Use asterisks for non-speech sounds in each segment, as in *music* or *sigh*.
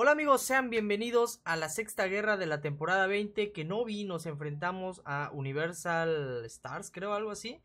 Hola amigos, sean bienvenidos a la sexta guerra de la temporada 20 que no vi, nos enfrentamos a Universal Stars, creo, algo así.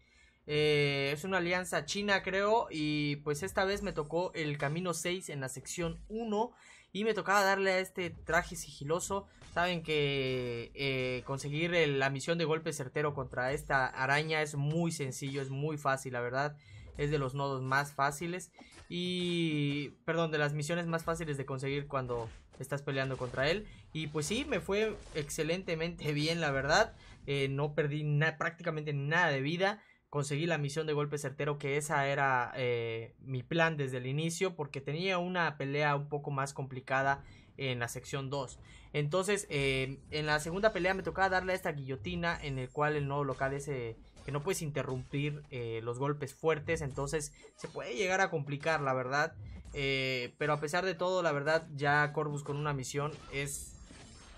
Eh, es una alianza china, creo, y pues esta vez me tocó el camino 6 en la sección 1 y me tocaba darle a este traje sigiloso. Saben que eh, conseguir la misión de golpe certero contra esta araña es muy sencillo, es muy fácil, la verdad es de los nodos más fáciles y, perdón, de las misiones más fáciles de conseguir cuando estás peleando contra él. Y pues sí, me fue excelentemente *laughs* bien, la verdad. Eh, no perdí prácticamente nada de vida. Conseguí la misión de golpe certero, que esa era eh, mi plan desde el inicio, porque tenía una pelea un poco más complicada en la sección 2. Entonces, eh, en la segunda pelea me tocaba darle a esta guillotina, en el cual el nodo local ese que no puedes interrumpir eh, los golpes fuertes, entonces se puede llegar a complicar, la verdad. Eh, pero a pesar de todo, la verdad, ya Corvus con una misión es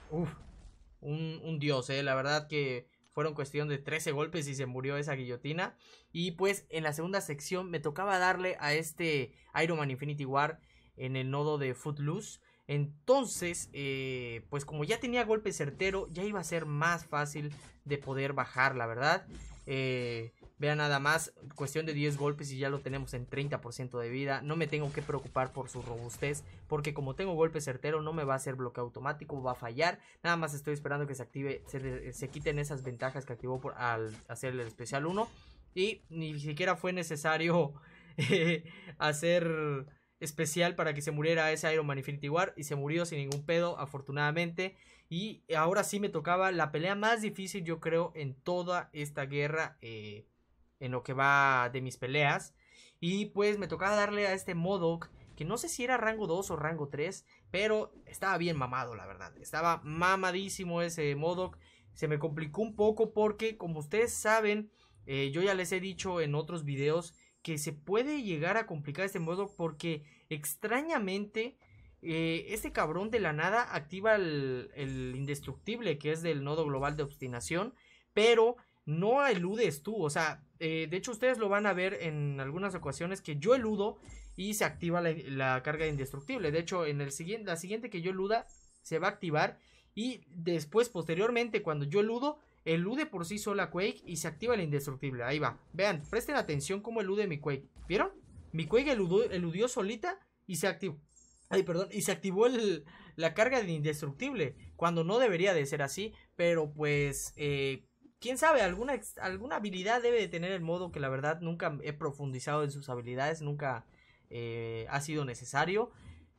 un, dios, eh. la verdad que fueron cuestión de 13 golpes y se murió esa guillotina. Y pues en la segunda sección me tocaba darle a este Iron Man Infinity War en el nodo de Footloose. Entonces, eh, pues como ya tenía golpe certero, ya iba a ser más fácil de poder bajar, la verdad. Eh, vean nada más, cuestión de 10 golpes y ya lo tenemos en 30% de vida. No me tengo que preocupar por su robustez, porque como tengo golpe certero no me va a hacer bloqueo automático, va a fallar. Nada más estoy esperando que se active, se, quiten esas ventajas que activó por, al hacer el especial 1. Y ni siquiera fue necesario *laughs* eh, hacer especial para que se muriera ese Iron Man Infinity War y se murió sin ningún pedo, afortunadamente. Y ahora sí me tocaba la pelea más difícil, yo creo, en toda esta guerra, eh, en lo que va de mis peleas. Y pues me tocaba darle a este Modoc, que no sé si era rango 2 o rango 3, pero estaba bien mamado, la verdad. Estaba mamadísimo ese Modoc. Se me complicó un poco porque, como ustedes saben, eh, yo ya les he dicho en otros videos que se puede llegar a complicar este modo porque Extrañamente, este cabrón de la nada activa el, indestructible que es del nodo global de obstinación, pero no eludes tú, o sea, eh, de hecho ustedes lo van a ver en algunas ocasiones que yo eludo y se activa la, carga indestructible, de hecho en el siguiente, la siguiente que yo eluda se va a activar y después posteriormente cuando yo eludo elude por sí sola Quake y se activa el indestructible, ahí va, vean, presten atención cómo elude mi Quake, ¿vieron? Mi cuelga eludió, solita y se activó. Ay, perdón, y se activó la carga de indestructible, cuando no debería de ser así, pero pues, eh, quién sabe, alguna, alguna habilidad debe de tener el modo que la verdad nunca he profundizado en sus habilidades, nunca eh, ha sido necesario,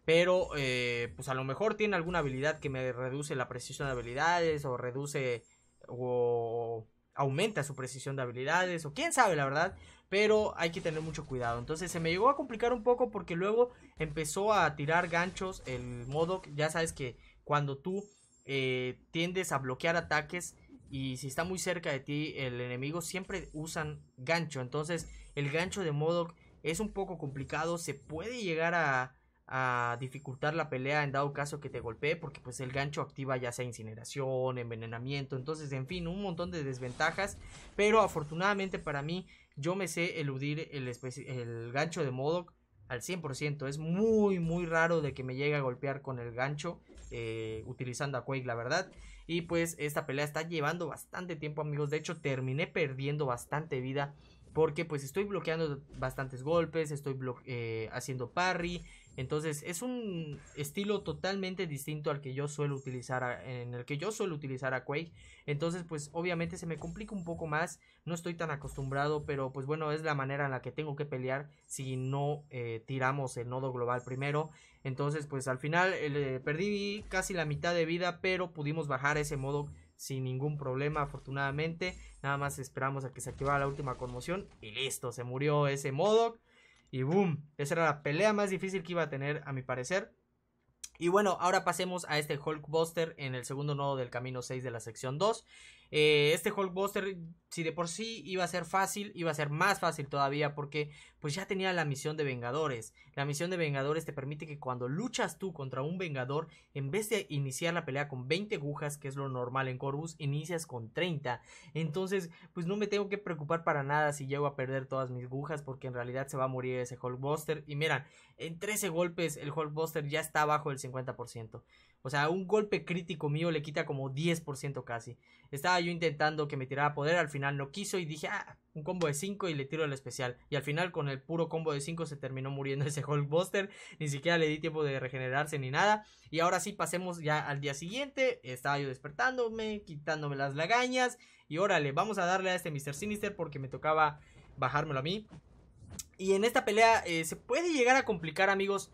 pero eh, pues a lo mejor tiene alguna habilidad que me reduce la precisión de habilidades o reduce o aumenta su precisión de habilidades o quién sabe la verdad, pero hay que tener mucho cuidado. Entonces se me llegó a complicar un poco porque luego empezó a tirar ganchos el modok ya sabes que cuando tú eh, tiendes a bloquear ataques y si está muy cerca de ti el enemigo siempre usan gancho, entonces el gancho de Modoc es un poco complicado, se puede llegar a a dificultar la pelea en dado caso que te golpee, porque pues el gancho activa ya sea incineración, envenenamiento, entonces en fin, un montón de desventajas, pero afortunadamente para mí yo me sé eludir el, gancho de Modok al 100%, es muy muy raro de que me llegue a golpear con el gancho eh, utilizando a Quake, la verdad. Y pues esta pelea está llevando bastante tiempo, amigos. De hecho, terminé perdiendo bastante vida. Porque pues estoy bloqueando bastantes golpes, estoy eh, haciendo parry, entonces es un estilo totalmente distinto al que yo suelo utilizar, en el que yo suelo utilizar a Quake. Entonces pues obviamente se me complica un poco más, no estoy tan acostumbrado, pero pues bueno es la manera en la que tengo que pelear si no eh, tiramos el nodo global primero. Entonces pues al final eh, perdí casi la mitad de vida, pero pudimos bajar ese modo sin ningún problema afortunadamente. Nada más esperamos a que se activara la última conmoción y listo, se murió ese modo y boom, esa era la pelea más difícil que iba a tener, a mi parecer. Y bueno, ahora pasemos a este Hulkbuster en el segundo nodo del camino 6 de la sección 2. Eh, este Hulkbuster, si de por sí iba a ser fácil, iba a ser más fácil todavía porque pues ya tenía la misión de Vengadores. La misión de Vengadores te permite que cuando luchas tú contra un Vengador, en vez de iniciar la pelea con 20 agujas, que es lo normal en Corvus, inicias con 30. Entonces, pues no me tengo que preocupar para nada si llego a perder todas mis agujas porque en realidad se va a morir ese Hulkbuster. Y mira, en 13 golpes el Hulkbuster ya está bajo el 50%. O sea, un golpe crítico mío le quita como 10% casi. Estaba yo intentando que me tirara poder, al final no quiso y dije, ah, un combo de 5 y le tiro el especial. Y al final con el puro combo de 5 se terminó muriendo ese Hulkbuster. Ni siquiera le di tiempo de regenerarse ni nada. Y ahora sí, pasemos ya al día siguiente. Estaba yo despertándome, quitándome las lagañas. Y órale, vamos a darle a este Mr. Sinister porque me tocaba bajármelo a mí. Y en esta pelea eh, se puede llegar a complicar, amigos.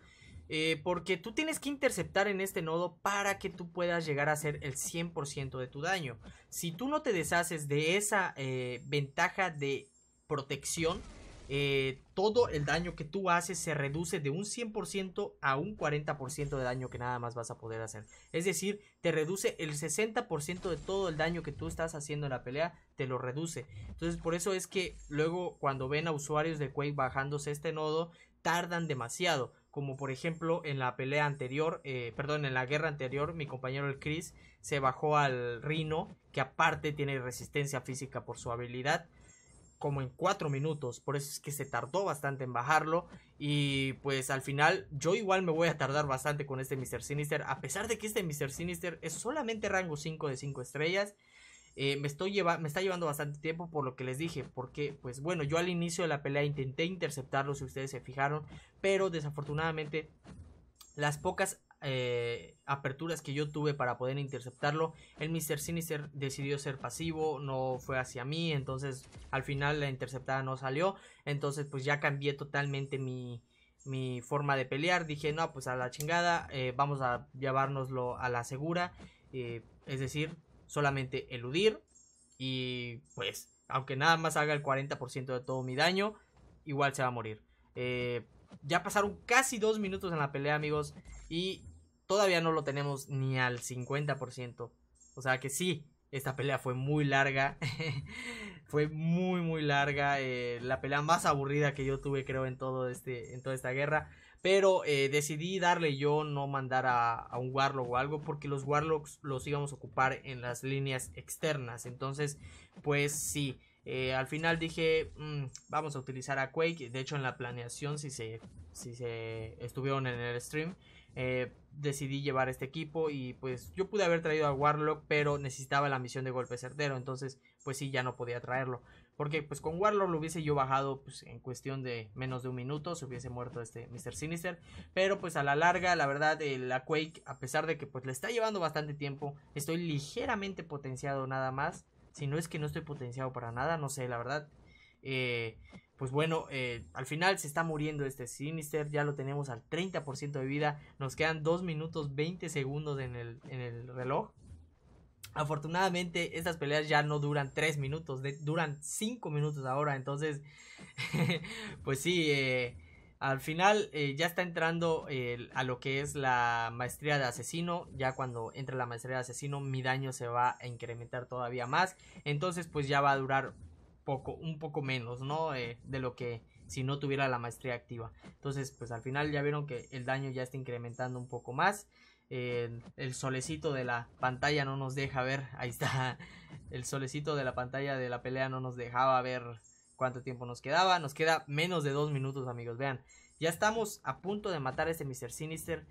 Eh, porque tú tienes que interceptar en este nodo para que tú puedas llegar a hacer el 100% de tu daño. Si tú no te deshaces de esa eh, ventaja de protección, eh, todo el daño que tú haces se reduce de un 100% a un 40% de daño que nada más vas a poder hacer. Es decir, te reduce el 60% de todo el daño que tú estás haciendo en la pelea, te lo reduce. Entonces, por eso es que luego cuando ven a usuarios de Quake bajándose este nodo, tardan demasiado como por ejemplo en la pelea anterior, eh, perdón, en la guerra anterior, mi compañero el Chris se bajó al Rino que aparte tiene resistencia física por su habilidad, como en 4 minutos, por eso es que se tardó bastante en bajarlo, y pues al final yo igual me voy a tardar bastante con este Mr. Sinister, a pesar de que este Mr. Sinister es solamente rango 5 de 5 estrellas, eh, me, estoy me está llevando bastante tiempo por lo que les dije, porque pues bueno, yo al inicio de la pelea intenté interceptarlo si ustedes se fijaron, pero desafortunadamente las pocas eh, aperturas que yo tuve para poder interceptarlo, el Mr. Sinister decidió ser pasivo, no fue hacia mí, entonces al final la interceptada no salió, entonces pues ya cambié totalmente mi, mi forma de pelear, dije no, pues a la chingada, eh, vamos a llevárnoslo a la segura, es decir, solamente eludir. Y pues, aunque nada más haga el 40% de todo mi daño, igual se va a morir. Eh, ya pasaron casi dos minutos en la pelea, amigos. Y todavía no lo tenemos ni al 50%. O sea que sí, esta pelea fue muy larga. *laughs* fue muy, muy larga. Eh, la pelea más aburrida que yo tuve, creo, en, todo este, en toda esta guerra. Pero eh, decidí darle yo no mandar a, un Warlock o algo porque los Warlocks los íbamos a ocupar en las líneas externas. Entonces, pues sí, eh, al final dije, mm, vamos a utilizar a Quake. De hecho, en la planeación, si se, si se estuvieron en el stream, eh, decidí llevar este equipo y pues yo pude haber traído a Warlock, pero necesitaba la misión de golpe certero, entonces pues sí, ya no podía traerlo. Porque pues con Warlord lo hubiese yo bajado pues, en cuestión de menos de un minuto, se hubiese muerto este Mr. Sinister. Pero pues a la larga, la verdad, la Quake, a pesar de que pues le está llevando bastante tiempo, estoy ligeramente potenciado nada más. Si no es que no estoy potenciado para nada, no sé, la verdad. Eh, pues bueno, eh, al final se está muriendo este Sinister, ya lo tenemos al 30% de vida, nos quedan 2 minutos 20 segundos en el, en el reloj. Afortunadamente, estas peleas ya no duran 3 minutos, duran 5 minutos ahora. Entonces, *laughs* pues sí, eh, al final eh, ya está entrando eh, a lo que es la maestría de asesino. Ya cuando entra la maestría de asesino, mi daño se va a incrementar todavía más. Entonces, pues ya va a durar poco, un poco menos, ¿no? de lo que si no tuviera la maestría activa. Entonces, pues al final ya vieron que el daño ya está incrementando un poco más el solecito de la pantalla no nos deja ver. *laughs* Ahí está. El solecito de la pantalla de la pelea no nos dejaba ver cuánto tiempo nos quedaba. Nos queda menos de dos minutos, amigos. Vean, ya estamos a punto de matar a este Mr. Sinister.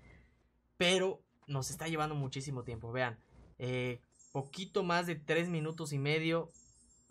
Pero nos está llevando muchísimo tiempo. Vean, eh, poquito más de tres minutos y medio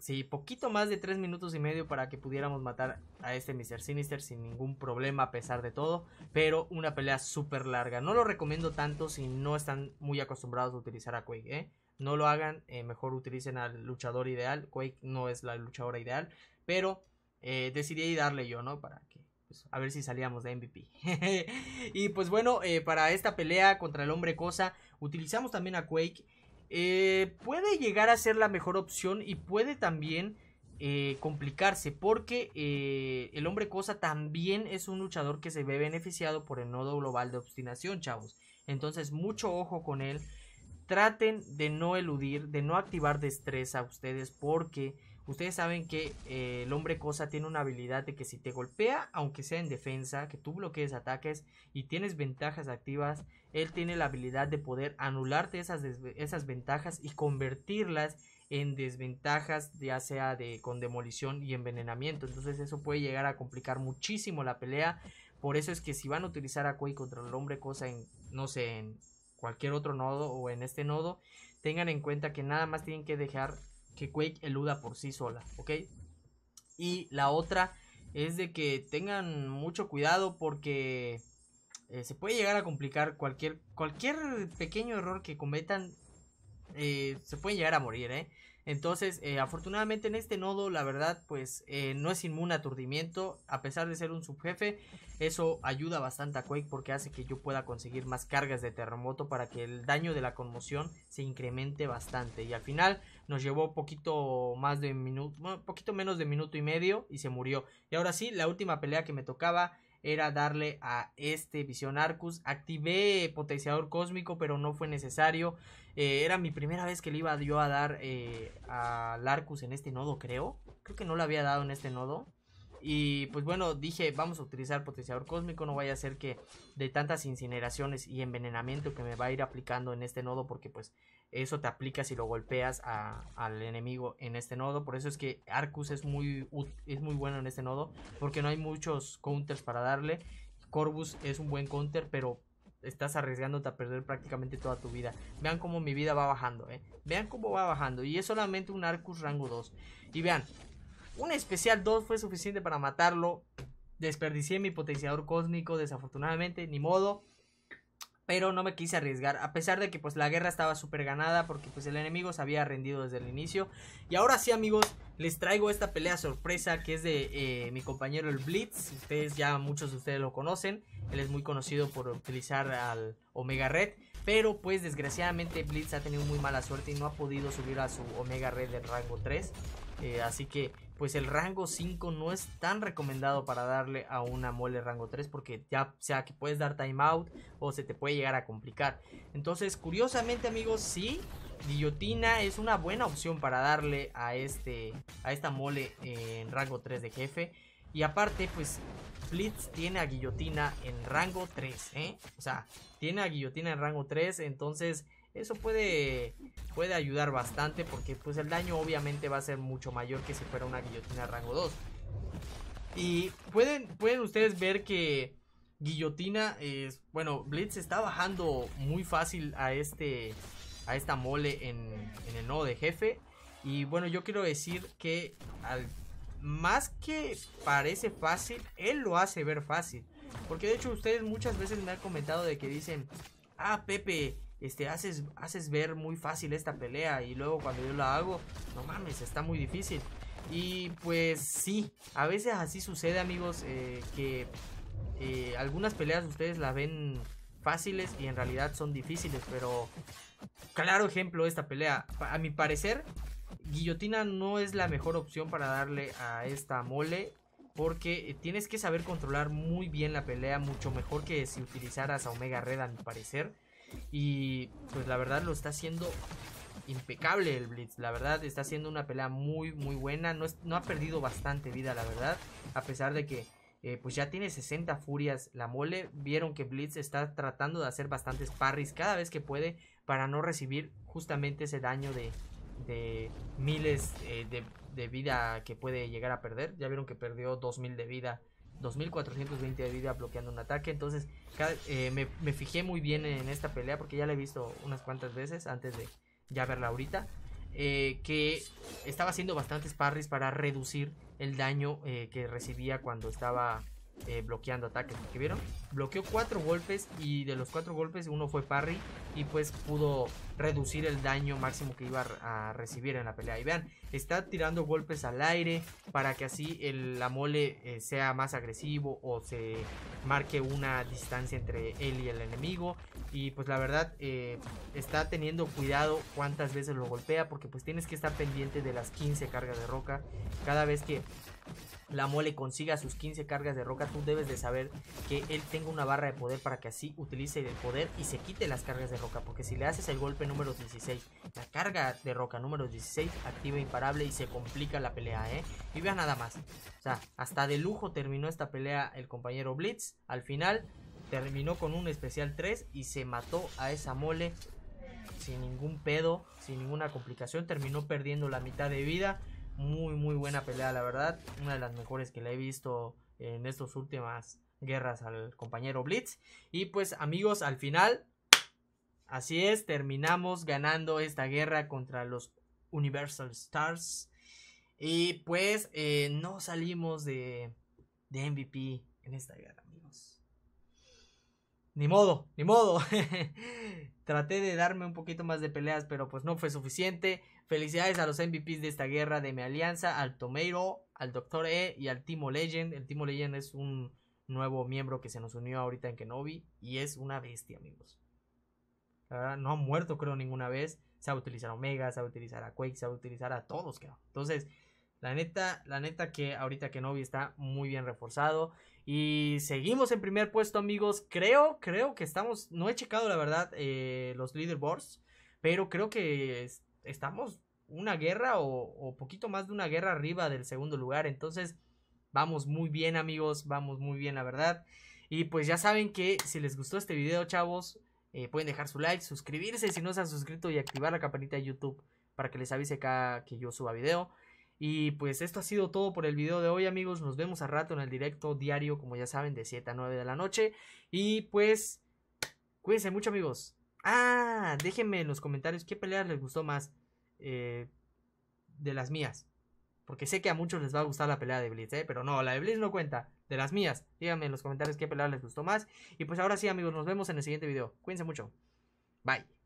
sí, poquito más de 3 minutos y medio para que pudiéramos matar a este Mr. Sinister sin ningún problema a pesar de todo, pero una pelea súper larga. No lo recomiendo tanto si no están muy acostumbrados a utilizar a Quake, ¿eh? No lo hagan, eh, mejor utilicen al luchador ideal. Quake no es la luchadora ideal, pero eh, decidí darle yo, ¿no? Para que pues, a ver si salíamos de MVP. *laughs* y pues bueno, eh, para esta pelea contra el hombre cosa, utilizamos también a Quake. Eh, puede llegar a ser la mejor opción y puede también eh, complicarse porque eh, el hombre cosa también es un luchador que se ve beneficiado por el nodo global de obstinación, chavos. Entonces, mucho ojo con él. Traten de no eludir, de no activar destreza a ustedes porque Ustedes saben que eh, el hombre cosa tiene una habilidad de que si te golpea, aunque sea en defensa, que tú bloquees ataques y tienes ventajas activas, él tiene la habilidad de poder anularte esas, esas ventajas y convertirlas en desventajas, ya sea de, con demolición y envenenamiento. Entonces eso puede llegar a complicar muchísimo la pelea. Por eso es que si van a utilizar a Quake contra el hombre cosa en, no sé, en cualquier otro nodo o en este nodo, tengan en cuenta que nada más tienen que dejar que Quake eluda por sí sola, ¿ok? Y la otra es de que tengan mucho cuidado porque eh, se puede llegar a complicar cualquier, cualquier pequeño error que cometan, eh, se pueden llegar a morir, ¿eh? Entonces, eh, afortunadamente en este nodo, la verdad, pues no es inmune a aturdimiento. A pesar de ser un subjefe, eso ayuda bastante a Quake porque hace que yo pueda conseguir más cargas de terremoto para que el daño de la conmoción se incremente bastante. Y al final, nos llevó poquito más de minuto, poquito menos de minuto y medio y se murió. Y ahora sí, la última pelea que me tocaba era darle a este Visión Arcus. Activé potenciador cósmico, pero no fue necesario. Eh, era mi primera vez que le iba yo a dar eh, al Arcus en este nodo, creo. Creo que no lo había dado en este nodo. Y pues bueno, dije, vamos a utilizar potenciador cósmico, no vaya a ser que de tantas incineraciones y envenenamiento que me va a ir aplicando en este nodo, porque pues eso te aplica si lo golpeas al enemigo en este nodo. Por eso es que Arcus es muy, es muy bueno en este nodo. Porque no hay muchos counters para darle. Corvus es un buen counter, pero estás arriesgándote a perder prácticamente toda tu vida. Vean cómo mi vida va bajando, ¿eh? Vean cómo va bajando. Y es solamente un Arcus rango 2. Y vean, un especial 2 fue suficiente para matarlo. Desperdicié mi potenciador cósmico, desafortunadamente, ni modo pero no me quise arriesgar, a pesar de que pues la guerra estaba súper ganada porque pues el enemigo se había rendido desde el inicio. Y ahora sí amigos, les traigo esta pelea sorpresa que es de eh, mi compañero el Blitz, ustedes ya muchos de ustedes lo conocen, él es muy conocido por utilizar al Omega Red. Pero pues desgraciadamente Blitz ha tenido muy mala suerte y no ha podido subir a su Omega Red del rango 3. Eh, así que pues el rango 5 no es tan recomendado para darle a una mole rango 3 porque ya sea que puedes dar timeout o se te puede llegar a complicar. Entonces, curiosamente amigos, sí, guillotina es una buena opción para darle a, este, a esta mole en rango 3 de jefe. Y aparte, pues Blitz tiene a guillotina en rango 3, ¿eh? O sea, tiene a guillotina en rango 3, entonces eso puede, puede ayudar bastante porque pues el daño obviamente va a ser mucho mayor que si fuera una guillotina rango 2. Y pueden, pueden ustedes ver que guillotina es... Bueno, Blitz está bajando muy fácil a este... A esta mole en, el nodo de jefe. Y bueno, yo quiero decir que al más que parece fácil, él lo hace ver fácil. Porque de hecho ustedes muchas veces me han comentado de que dicen, ah Pepe, este, haces, haces ver muy fácil esta pelea y luego cuando yo la hago, no mames, está muy difícil. Y pues sí, a veces así sucede amigos, eh, que eh, algunas peleas ustedes las ven fáciles y en realidad son difíciles, pero claro ejemplo esta pelea, a mi parecer, guillotina no es la mejor opción para darle a esta mole. Porque tienes que saber controlar muy bien la pelea, mucho mejor que si utilizaras a Omega Red a mi parecer. Y pues la verdad lo está haciendo impecable el Blitz. La verdad está haciendo una pelea muy, muy buena. No, no ha perdido bastante vida, la verdad. A pesar de que eh, pues ya tiene 60 furias la mole. Vieron que Blitz está tratando de hacer bastantes parries cada vez que puede para no recibir justamente ese daño de, de miles eh, de, de, vida que puede llegar a perder. Ya vieron que perdió 2000 de vida 2420 de vida bloqueando un ataque. Entonces, eh, me, fijé muy bien en esta pelea porque ya la he visto unas cuantas veces antes de ya verla ahorita. Eh, que estaba haciendo bastantes parries para reducir el daño eh, que recibía cuando estaba eh, bloqueando ataques, que vieron? Bloqueó cuatro golpes y de los cuatro golpes uno fue parry y pues pudo reducir el daño máximo que iba a recibir en la pelea. Y vean, está tirando golpes al aire para que así el, la mole eh, sea más agresivo o se marque una distancia entre él y el enemigo. Y pues la verdad eh, está teniendo cuidado cuántas veces lo golpea porque pues tienes que estar pendiente de las 15 cargas de roca cada vez que la mole consiga sus 15 cargas de roca, tú debes de saber que él tenga una barra de poder para que así utilice el poder y se quite las cargas de roca. Porque si le haces el golpe número 16, la carga de roca número 16 activa e imparable y se complica la pelea, ¿eh? Y vea nada más. O sea, hasta de lujo terminó esta pelea el compañero Blitz. Al final terminó con un especial 3 y se mató a esa mole sin ningún pedo, sin ninguna complicación. Terminó perdiendo la mitad de vida muy, muy buena pelea, la verdad. Una de las mejores que la he visto en estas últimas guerras al compañero Blitz. Y pues amigos, al final, así es, terminamos ganando esta guerra contra los Universal Stars. Y pues eh, no salimos de, de MVP en esta guerra ni modo, ni modo. *laughs* Traté de darme un poquito más de peleas, pero pues no fue suficiente. Felicidades a los MVPs de esta guerra de mi alianza, al Tomero, al Doctor E y al Timo Legend. El Timo Legend es un nuevo miembro que se nos unió ahorita en Kenobi y es una bestia, amigos. La no ha muerto creo ninguna vez. Se ha a utilizar Omega, se va a utilizar a Quake, se va a utilizar a todos, creo. Entonces, la neta, la neta que ahorita que novi está muy bien reforzado. Y seguimos en primer puesto, amigos. Creo, creo que estamos. No he checado, la verdad, eh, los leaderboards. Pero creo que estamos una guerra o, poquito más de una guerra arriba del segundo lugar. Entonces, vamos muy bien, amigos. Vamos muy bien, la verdad. Y pues ya saben que si les gustó este video, chavos, eh, pueden dejar su like, suscribirse si no se han suscrito y activar la campanita de YouTube para que les avise cada que yo suba video. Y pues esto ha sido todo por el video de hoy amigos, nos vemos a rato en el directo diario, como ya saben, de 7 a 9 de la noche. Y pues, cuídense mucho amigos. Ah, déjenme en los comentarios qué pelea les gustó más eh, de las mías. Porque sé que a muchos les va a gustar la pelea de Blitz, ¿eh? Pero no, la de Blitz no cuenta. De las mías. Díganme en los comentarios qué pelea les gustó más. Y pues ahora sí, amigos, nos vemos en el siguiente video. Cuídense mucho. Bye.